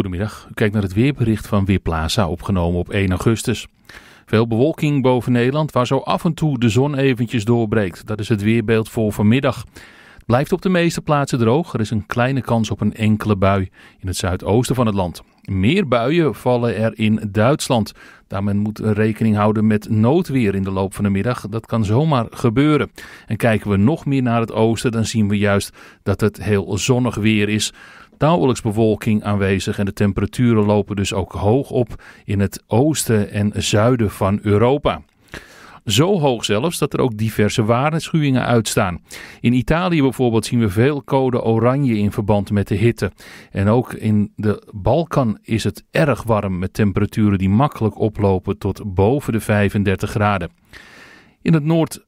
Goedemiddag, u kijkt naar het weerbericht van Weerplaza, opgenomen op 1 augustus. Veel bewolking boven Nederland, waar zo af en toe de zon eventjes doorbreekt. Dat is het weerbeeld voor vanmiddag. Het blijft op de meeste plaatsen droog. Er is een kleine kans op een enkele bui in het zuidoosten van het land. Meer buien vallen er in Duitsland. Daar men moet rekening houden met noodweer in de loop van de middag. Dat kan zomaar gebeuren. En kijken we nog meer naar het oosten, dan zien we juist dat het heel zonnig weer is nauwelijks bevolking aanwezig en de temperaturen lopen dus ook hoog op in het oosten en zuiden van Europa. Zo hoog zelfs dat er ook diverse waarschuwingen uitstaan. In Italië bijvoorbeeld zien we veel code oranje in verband met de hitte. En ook in de Balkan is het erg warm met temperaturen die makkelijk oplopen tot boven de 35 graden. In het noord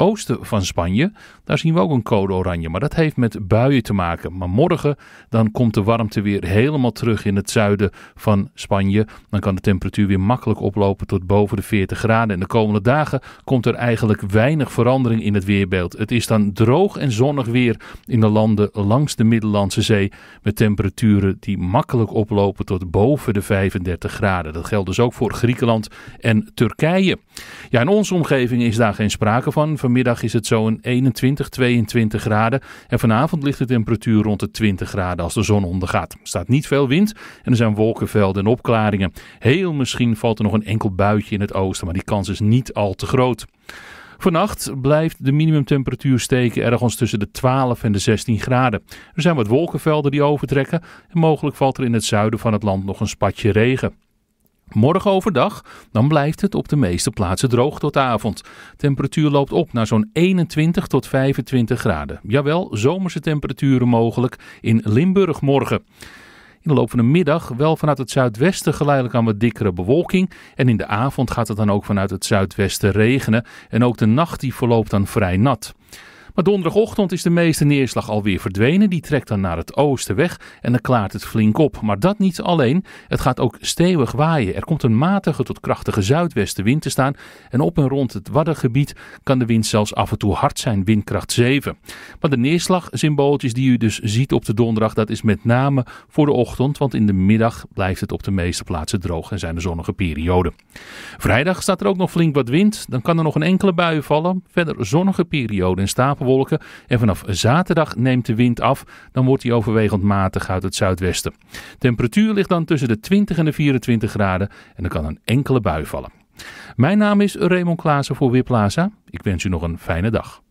oosten van Spanje, daar zien we ook een code oranje. Maar dat heeft met buien te maken. Maar morgen dan komt de warmte weer helemaal terug in het zuiden van Spanje. Dan kan de temperatuur weer makkelijk oplopen tot boven de 40 graden. En de komende dagen komt er eigenlijk weinig verandering in het weerbeeld. Het is dan droog en zonnig weer in de landen langs de Middellandse Zee. Met temperaturen die makkelijk oplopen tot boven de 35 graden. Dat geldt dus ook voor Griekenland en Turkije. Ja, in onze omgeving is daar geen sprake van Vanmiddag is het zo'n 21, 22 graden. En vanavond ligt de temperatuur rond de 20 graden als de zon ondergaat. Er staat niet veel wind en er zijn wolkenvelden en opklaringen. Heel misschien valt er nog een enkel buitje in het oosten, maar die kans is niet al te groot. Vannacht blijft de minimumtemperatuur steken ergens tussen de 12 en de 16 graden. Er zijn wat wolkenvelden die overtrekken en mogelijk valt er in het zuiden van het land nog een spatje regen. Morgen overdag dan blijft het op de meeste plaatsen droog tot avond. Temperatuur loopt op naar zo'n 21 tot 25 graden. Jawel, zomerse temperaturen mogelijk in Limburg morgen. In de loop van de middag wel vanuit het zuidwesten geleidelijk aan wat dikkere bewolking. En in de avond gaat het dan ook vanuit het zuidwesten regenen. En ook de nacht die verloopt dan vrij nat. Maar donderdagochtend is de meeste neerslag alweer verdwenen. Die trekt dan naar het oosten weg en dan klaart het flink op. Maar dat niet alleen. Het gaat ook stevig waaien. Er komt een matige tot krachtige zuidwestenwind te staan. En op en rond het Waddengebied kan de wind zelfs af en toe hard zijn, windkracht 7. Maar de neerslagsymbooltjes die u dus ziet op de donderdag, dat is met name voor de ochtend. Want in de middag blijft het op de meeste plaatsen droog en zijn er zonnige perioden. Vrijdag staat er ook nog flink wat wind. Dan kan er nog een enkele bui vallen. Verder zonnige perioden en stapel Wolken En vanaf zaterdag neemt de wind af. Dan wordt die overwegend matig uit het zuidwesten. Temperatuur ligt dan tussen de 20 en de 24 graden. En er kan een enkele bui vallen. Mijn naam is Raymond Klaassen voor Weerplaza. Ik wens u nog een fijne dag.